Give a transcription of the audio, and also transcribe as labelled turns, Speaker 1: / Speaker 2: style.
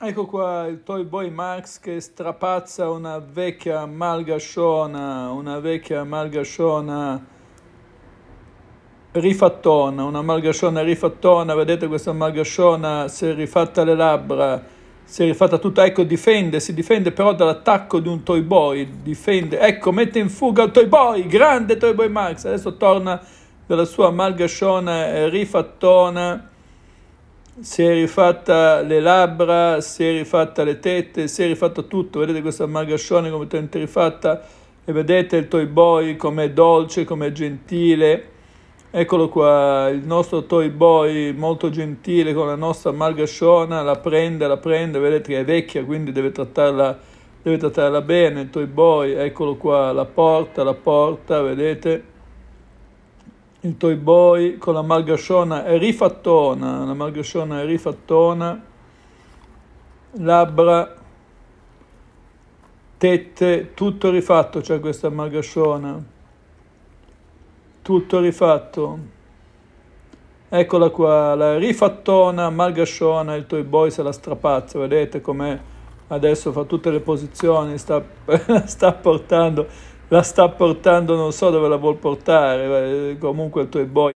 Speaker 1: Ecco qua il Toy Boy Max che strapazza una vecchia malgasciona, una vecchia malgasciona rifattona, una malgasciona rifattona, vedete questa malgasciona si è rifatta le labbra, si è rifatta tutta, ecco difende, si difende però dall'attacco di un Toy Boy, difende, ecco mette in fuga il Toy Boy, grande Toy Boy Max, adesso torna dalla sua malgasciona rifattona si è rifatta le labbra, si è rifatta le tette, si è rifatta tutto. Vedete questa magascione come è rifatta e vedete il toy boy com'è dolce, com'è gentile. Eccolo qua, il nostro toy boy molto gentile con la nostra malgasciona, la prende, la prende, vedete che è vecchia quindi deve trattarla, deve trattarla bene, il toy boy, eccolo qua, la porta, la porta, vedete il Toy Boy con la Margasciona rifattona, la Margasciona rifattona, labbra, tette, tutto rifatto c'è questa Margasciona, tutto rifatto. Eccola qua, la rifattona Margasciona, il Toy Boy se la strapazza, vedete com'è? Adesso fa tutte le posizioni, sta, sta portando la sta portando, non so dove la vuol portare, eh, comunque il tuo boy.